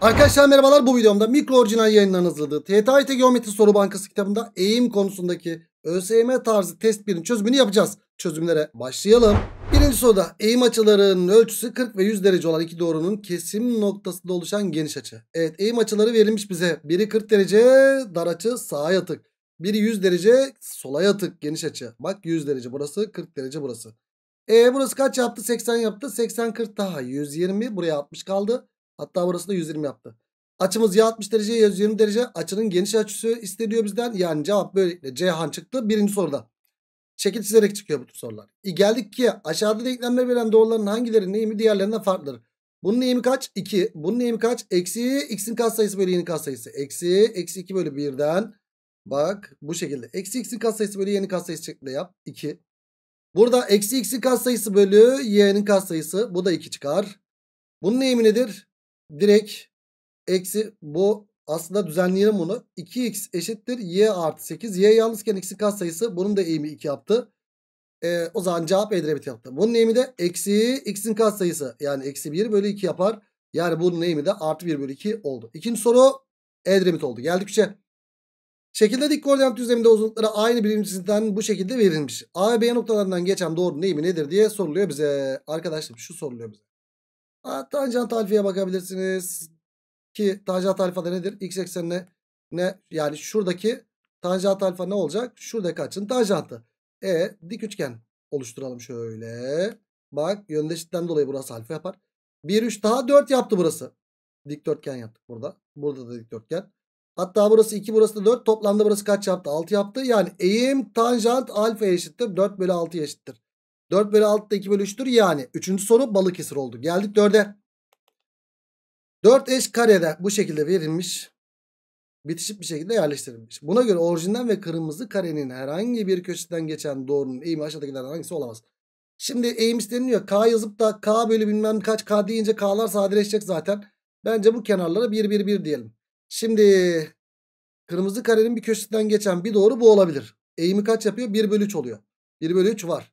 Arkadaşlar merhabalar bu videomda mikro orijinal yayınların hazırladığı TTIT Geometri Soru Bankası kitabında eğim konusundaki ÖSYM tarzı test 1'in çözümünü yapacağız. Çözümlere başlayalım. Birinci soruda eğim açılarının ölçüsü 40 ve 100 derece olan iki doğrunun kesim noktasında oluşan geniş açı. Evet eğim açıları verilmiş bize. Biri 40 derece dar açı sağa yatık. Biri 100 derece sola yatık geniş açı. Bak 100 derece burası 40 derece burası. E burası kaç yaptı? 80 yaptı. 80 40 daha. 120 buraya 60 kaldı. Hatta burası da 120 yaptı. Açımız ya 60 derece ya 120 derece. Açının geniş açısı isteniyor bizden. Yani cevap böylelikle Ceyhan çıktı. Birinci soruda. Şekil çizerek çıkıyor bu tür sorular. E geldik ki aşağıda denklemle verilen doğruların hangileri eğimi diğerlerinden farklıdır. Bunun eğimi kaç? 2. Bunun eğimi kaç? Eksi x'in katsayısı bölü y'nin katsayısı. Eksi eksi 2 bölü 1'den. Bak bu şekilde. Eksi x'in katsayısı bölü y'nin katsayısı şeklinde yap. 2. Burada eksi x'in katsayısı bölü y'nin katsayısı. Bu da 2 çıkar. Bunun eğimi nedir? direkt eksi bu aslında düzenleyelim bunu. 2x eşittir y artı 8. Y yalnızken x'in kat sayısı bunun da eğimi 2 yaptı. Ee, o zaman cevap edrebit yaptı. Bunun eğimi de eksi x'in kat sayısı yani eksi 1 bölü 2 yapar. Yani bunun eğimi de artı 1 bölü 2 oldu. İkinci soru edrebit oldu. Geldik 3'e. Şekilde dik koordinat düzleminde uzunlukları aynı birimcisinden bu şekilde verilmiş. A ve B noktalarından geçen doğru eğimi nedir diye soruluyor bize. Arkadaşlar şu soruluyor bize. Tanjant alfaya bakabilirsiniz. Ki tanjant alfa da nedir? X eksenine ne? Yani şuradaki tanjant alfa ne olacak? Şuradaki açının tanjantı. E dik üçgen oluşturalım şöyle. Bak yöndeşlikten dolayı burası alfa yapar. 1 3 daha 4 yaptı burası. Dikdörtgen yaptık burada. Burada da dikdörtgen. Hatta burası 2 burası da 4. Toplamda burası kaç yaptı? 6 yaptı. Yani eğim tanjant alfa eşittir. 4 bölü 6 eşittir. 4 bölü 6 da 2 bölü 3'tür yani. Üçüncü soru Balıkesir oldu. Geldik 4'e. 4 eş karede bu şekilde verilmiş. Bitişik bir şekilde yerleştirilmiş. Buna göre orijinden ve kırmızı karenin herhangi bir köşesinden geçen doğrunun eğimi aşağıdakilerden hangisi olamaz. Şimdi eğim isteniliyor. K yazıp da K bölü bilmem kaç K deyince K'lar sadeleşecek zaten. Bence bu kenarlara 1 1 1 diyelim. Şimdi kırmızı karenin bir köşesinden geçen bir doğru bu olabilir. Eğimi kaç yapıyor? 1 bölü 3 oluyor. 1 bölü 3 var.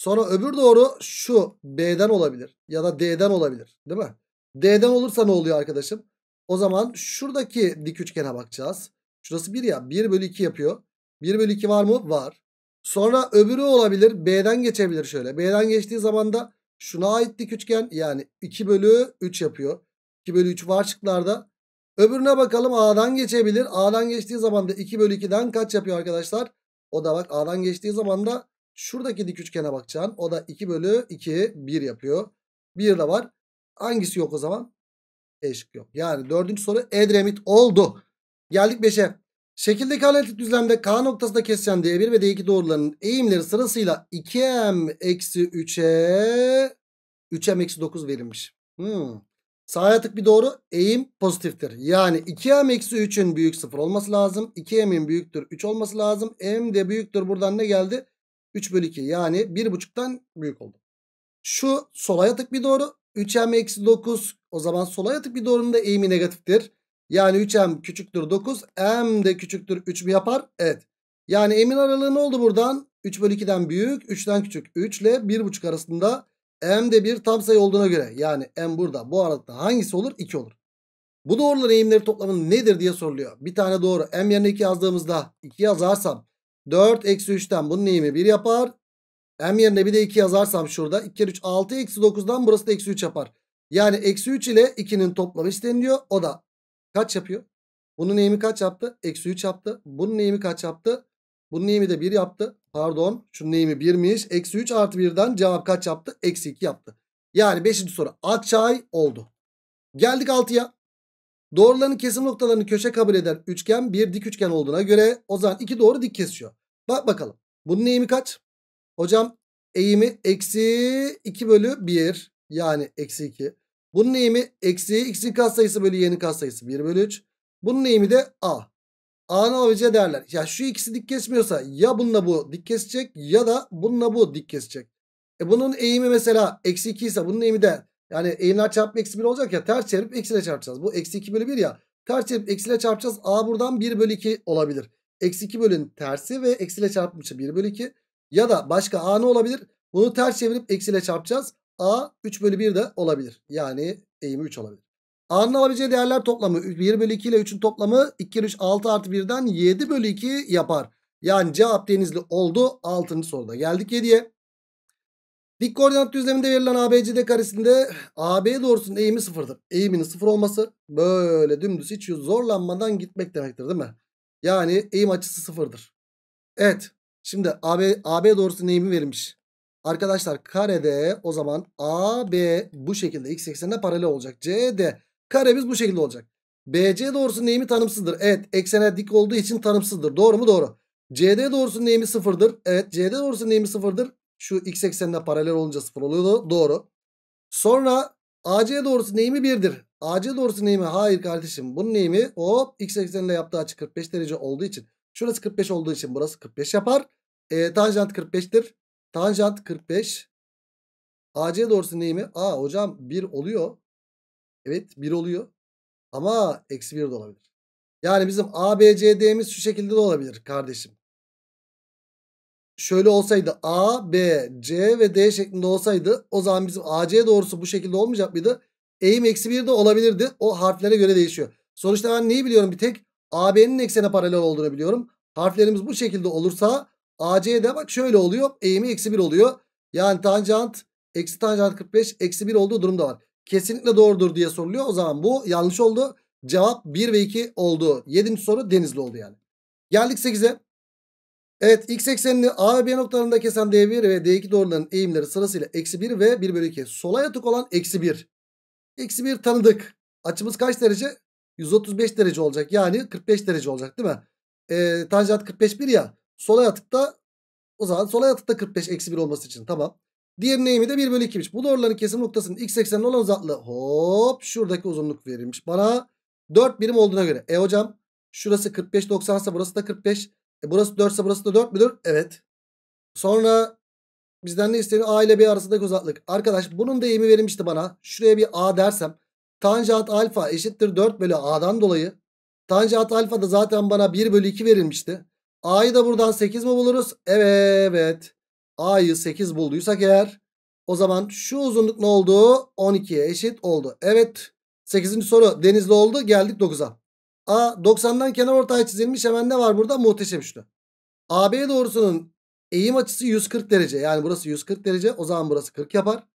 Sonra öbür doğru şu B'den olabilir ya da D'den olabilir değil mi? D'den olursa ne oluyor arkadaşım? O zaman şuradaki dik üçgene bakacağız. Şurası 1 ya 1 bölü 2 yapıyor. 1 bölü 2 var mı? Var. Sonra öbürü olabilir B'den geçebilir şöyle. B'den geçtiği zaman da şuna ait dik üçgen yani 2 bölü 3 yapıyor. 2 bölü 3 var şıklarda. Öbürüne bakalım A'dan geçebilir. A'dan geçtiği zaman da 2 bölü 2'den kaç yapıyor arkadaşlar? O da bak A'dan geçtiği zaman da Şuradaki dik üçgene bakacaksın. O da 2 bölü 2 1 yapıyor. 1 de var. Hangisi yok o zaman? E yok. Yani dördüncü soru Edremit oldu. Geldik 5'e. Şekildeki analitik düzlemde K noktasında kesişen D1 ve D2 doğrularının eğimleri sırasıyla 2M eksi 3'e 3M eksi 9 verilmiş. Hmm. Sağa tık bir doğru eğim pozitiftir. Yani 2M eksi 3'ün büyük 0 olması lazım. 2M'in büyüktür 3 olması lazım. M de büyüktür. Buradan ne geldi? 3 bölü 2 yani 1,5'tan büyük oldu. Şu sola yatık bir doğru. 3m eksi 9 o zaman sola yatık bir doğrunun da eğimi negatiftir. Yani 3m küçüktür 9 m de küçüktür 3 mü yapar? Evet. Yani emin aralığı ne oldu buradan? 3 bölü 2'den büyük 3'ten küçük 3 ile 1,5 arasında m de bir tam sayı olduğuna göre yani m burada bu aralıkta hangisi olur? 2 olur. Bu doğruların eğimleri toplamı nedir diye soruluyor. Bir tane doğru m yerine 2 yazdığımızda 2 yazarsam 4 eksi 3'ten bunun neyimi 1 yapar. M yerine bir de 2 yazarsam şurada 2 kere 3 6 eksi 9'dan burası da eksi 3 yapar. Yani eksi 3 ile 2'nin toplamı isteniliyor. O da kaç yapıyor? Bunun eğimi kaç yaptı? Eksi 3 yaptı. Bunun eğimi kaç yaptı? Bunun eğimi de 1 yaptı. Pardon. Şunun eğimi 1'miş. Eksi 3 artı 1'den cevap kaç yaptı? Eksi 2 yaptı. Yani 5. soru açay oldu. Geldik 6'ya. Doğruların kesim noktalarını köşe kabul eden üçgen bir dik üçgen olduğuna göre o zaman iki doğru dik kesiyor. Bak bakalım. Bunun eğimi kaç? Hocam eğimi eksi 2 bölü 1 yani eksi 2. Bunun eğimi eksi x'in katsayısı bölü y'nin katsayısı 1 bölü 3. Bunun eğimi de a. A'na ve C derler. Ya şu ikisi dik kesmiyorsa ya bununla bu dik kesecek ya da bununla bu dik kesecek. E bunun eğimi mesela eksi 2 ise bunun eğimi de yani eğimler çarpma eksi 1 olacak ya ters çevirip eksiyle çarpacağız. Bu eksi 2 bölü 1 ya. Ters çevirip eksiyle çarpacağız. A buradan 1 bölü 2 olabilir. Eksi 2 bölünün tersi ve eksiyle çarpmışım 1 bölü 2. Ya da başka A ne olabilir? Bunu ters çevirip eksiyle çarpacağız. A 3 bölü 1 de olabilir. Yani eğimi 3 olabilir. A'nın alabileceği değerler toplamı 1 bölü 2 ile 3'ün toplamı 2 kere 3 6 artı 1'den 7 bölü 2 yapar. Yani cevap denizli oldu 6. soruda. Geldik 7'ye. Dik koordinat düzleminde verilen ABCD karesinde AB doğrusunun eğimi sıfırdır. Eğiminin sıfır olması böyle dümdüz hiç zorlanmadan gitmek demektir değil mi? Yani eğim açısı sıfırdır. Evet. Şimdi AB, AB doğrusu eğimi verilmiş. Arkadaşlar karede o zaman AB bu şekilde x eksenine paralel olacak. CD karemiz bu şekilde olacak. BC doğrusunun eğimi tanımsızdır. Evet eksene dik olduğu için tanımsızdır. Doğru mu? Doğru. CD doğrusunun eğimi sıfırdır. Evet CD doğrusunun eğimi sıfırdır. Şu x eksenine paralel olunca sıfır oluyor. Doğru. Sonra AC doğrusunun eğimi birdir. Acil doğrusu neyimi? Hayır kardeşim. Bunun neyimi? Hop x ekseniyle yaptığı açı 45 derece olduğu için. Şurası 45 olduğu için burası 45 yapar. E, ee, tanjant 45'tir. Tanjant 45. AC doğrusu neyimi? Aa hocam 1 oluyor. Evet 1 oluyor. Ama eksi 1 de olabilir. Yani bizim ABCD'miz şu şekilde de olabilir kardeşim. Şöyle olsaydı A, B, C ve D şeklinde olsaydı o zaman bizim AC doğrusu bu şekilde olmayacak mıydı? Eğim eksi 1 de olabilirdi. O harflere göre değişiyor. Sonuçta ben neyi biliyorum bir tek? AB'nin eksene paralel olduğunu biliyorum. Harflerimiz bu şekilde olursa AC'de bak şöyle oluyor. Eğimi eksi 1 oluyor. Yani tanjant eksi tanjant 45 eksi 1 olduğu durumda var. Kesinlikle doğrudur diye soruluyor. O zaman bu yanlış oldu. Cevap 1 ve 2 oldu. 7. soru denizli oldu yani. Geldik 8'e. Evet x eksenini A ve B noktalarında kesen D1 ve D2 doğrularının eğimleri sırasıyla eksi 1 ve 1 bölü 2. Sola yatık olan eksi 1. Eksi 1 tanıdık. Açımız kaç derece? 135 derece olacak. Yani 45 derece olacak değil mi? E, tanjant 45 1 ya. Sola yatıkta o zaman sola yatıkta 45 eksi 1 olması için. Tamam. Diğer neyimi de 1 bölü 2'miş. Bu doğruların kesim noktasının x eksenine olan uzaklığı. Hop şuradaki uzunluk verilmiş. Bana 4 birim olduğuna göre. E hocam şurası 45 90 ise burası da 45. E, burası 4 ise burası da 4 müdür? Evet. Sonra Bizden ne isteniyor? A ile B arasındaki uzaklık. Arkadaş bunun deyimi verilmişti bana. Şuraya bir A dersem. Tanjant alfa eşittir 4 bölü A'dan dolayı. Tanjant alfa da zaten bana 1 bölü 2 verilmişti. A'yı da buradan 8 mi buluruz? Evet. A'yı 8 bulduysak eğer. O zaman şu uzunluk ne oldu? 12'ye eşit oldu. Evet. 8. soru denizli oldu. Geldik 9'a. A 90'dan kenar ortay çizilmiş. Hemen ne var burada? Muhteşem üçlü. AB doğrusunun Eğim açısı 140 derece. Yani burası 140 derece. O zaman burası 40 yapar.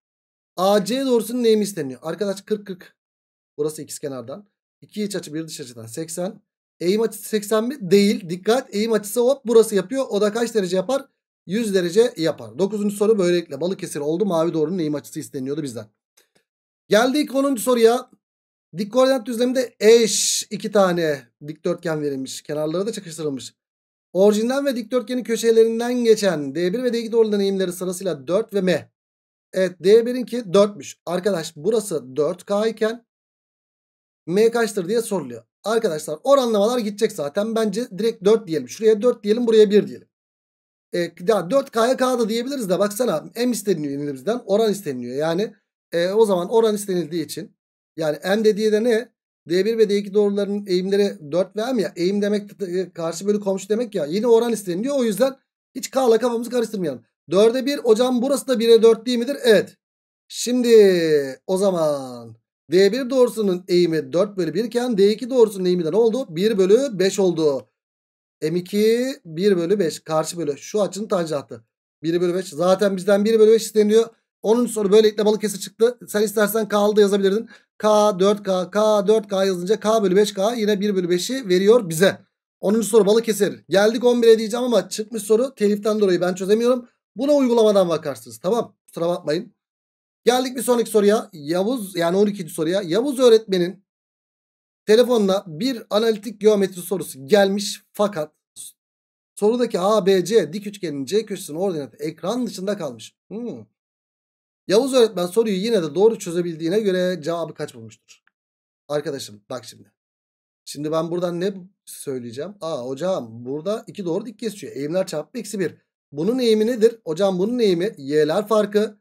AC doğrusunun eğimi isteniyor. Arkadaş 40-40. Burası ikizkenardan. 2 iç açı 1 dış açıdan 80. Eğim açısı 80 mi? Değil. Dikkat eğim açısı hop burası yapıyor. O da kaç derece yapar? 100 derece yapar. 9. soru böylelikle Balıkesir oldu. Mavi doğrunun eğim açısı isteniyordu bizden. Geldik 10. soruya. Dik koordinat düzleminde eş iki tane dikdörtgen verilmiş. Kenarları da çakıştırılmış. Orijinden ve dikdörtgenin köşelerinden geçen D1 ve D2 doğru deneyimleri sırasıyla 4 ve M. Evet D1'inki 4'müş. Arkadaş burası 4K iken M kaçtır diye soruluyor. Arkadaşlar oranlamalar gidecek zaten. Bence direkt 4 diyelim. Şuraya 4 diyelim buraya 1 diyelim. E, ya 4K'ya K da diyebiliriz de baksana M isteniyor elimizden oran isteniyor. Yani e, o zaman oran istenildiği için yani M dediği de ne? D1 ve D2 doğruların eğimleri 4 ve M ya. Eğim demek e, karşı bölü komşu demek ya. Yine oran isteniliyor. O yüzden hiç K'la kafamızı karıştırmayalım. 4'e 1 hocam burası da 1'e 4 değil midir? Evet. Şimdi o zaman D1 doğrusunun eğimi 4 bölü 1 iken D2 doğrusunun eğimi de ne oldu? 1 bölü 5 oldu. M2 1 bölü 5 karşı bölü şu açının tanjantı. 1 bölü 5 zaten bizden 1 bölü 5 isteniyor. 10. soru böylelikle Balıkesir çıktı. Sen istersen K'lı da yazabilirdin. K 4K K 4K yazınca K bölü 5K yine 1 bölü 5'i veriyor bize. 10. soru Balıkesir. Geldik 11'e diyeceğim ama çıkmış soru teliften dolayı ben çözemiyorum. Buna uygulamadan bakarsınız. Tamam kusura bakmayın. Geldik bir sonraki soruya. Yavuz yani 12. soruya. Yavuz öğretmenin telefonla bir analitik geometri sorusu gelmiş fakat sorudaki ABC dik üçgenin C köşesinin ordinatı ekran dışında kalmış. Hmm. Yavuz öğretmen soruyu yine de doğru çözebildiğine göre cevabı kaç bulmuştur? Arkadaşım bak şimdi. Şimdi ben buradan ne söyleyeceğim? Aa hocam burada iki doğru dik kesiyor. Eğimler çarpımı eksi bir. Bunun eğimi nedir? Hocam bunun eğimi y'ler farkı.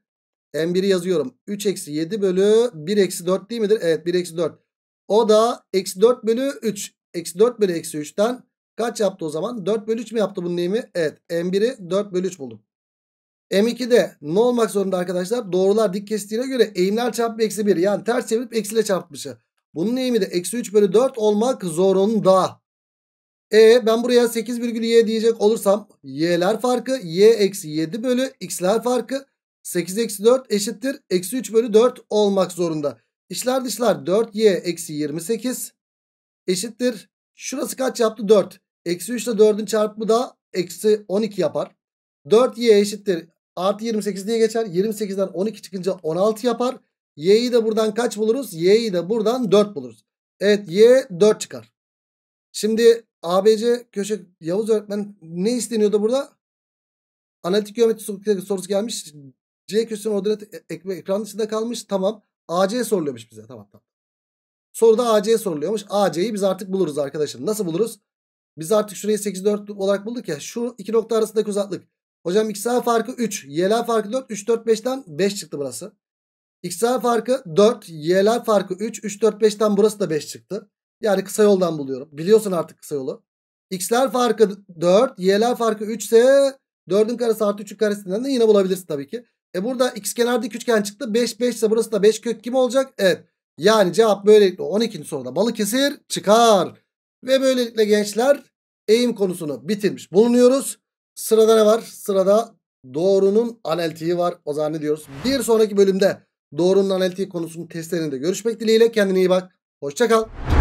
M1'i yazıyorum. 3 eksi 7 bölü 1 eksi 4 değil midir? Evet 1 eksi 4. O da eksi 4 bölü 3. Eksi 4 bölü eksi 3'ten kaç yaptı o zaman? 4 bölü 3 mi yaptı bunun eğimi? Evet M1'i 4 bölü 3 buldum. M2'de ne olmak zorunda arkadaşlar? Doğrular dik kestiğine göre eğimler çarpı eksi 1. Yani ters çevirip eksiyle çarpmışı. Bunun eğimi de eksi 3 bölü 4 olmak zorunda. E ben buraya 8 virgül y diyecek olursam y'ler farkı y eksi 7 bölü x'ler farkı 8 eksi 4 eşittir. Eksi 3 bölü 4 olmak zorunda. İşler dışlar 4y eksi 28 eşittir. Şurası kaç yaptı? 4. Eksi 3 ile 4'ün çarpımı da eksi 12 yapar. 4y eşittir Artı 28 diye geçer. 28'den 12 çıkınca 16 yapar. Y'yi de buradan kaç buluruz? Y'yi de buradan 4 buluruz. Evet Y 4 çıkar. Şimdi ABC köşe Yavuz öğretmen ne isteniyordu burada? Analitik geometri sorusu gelmiş. C köşesinin ordinat e- ekran dışında kalmış. Tamam. AC soruluyormuş bize. Tamam tamam. Soruda AC soruluyormuş. AC'yi biz artık buluruz arkadaşlar. Nasıl buluruz? Biz artık şurayı 8 4 olarak bulduk ya. Şu iki nokta arasındaki uzaklık. Hocam XA farkı 3. yler farkı 4. 3, 4, 5'ten 5 çıktı burası. XA farkı 4. yler farkı 3. 3, 4, 5'ten burası da 5 çıktı. Yani kısa yoldan buluyorum. Biliyorsun artık kısa yolu. X'ler farkı 4. Y'ler farkı 3 ise 4'ün karesi artı 3'ün karesinden de yine bulabilirsin tabii ki. E burada x dik üçgen çıktı. 5, 5 ise burası da 5 kök kim olacak? Evet. Yani cevap böylelikle 12. soruda Balıkesir çıkar. Ve böylelikle gençler eğim konusunu bitirmiş bulunuyoruz. Sırada ne var? Sırada doğrunun analitiği var. O zaman ne diyoruz? Bir sonraki bölümde doğrunun analitiği konusunun testlerinde görüşmek dileğiyle. Kendine iyi bak. Hoşçakal.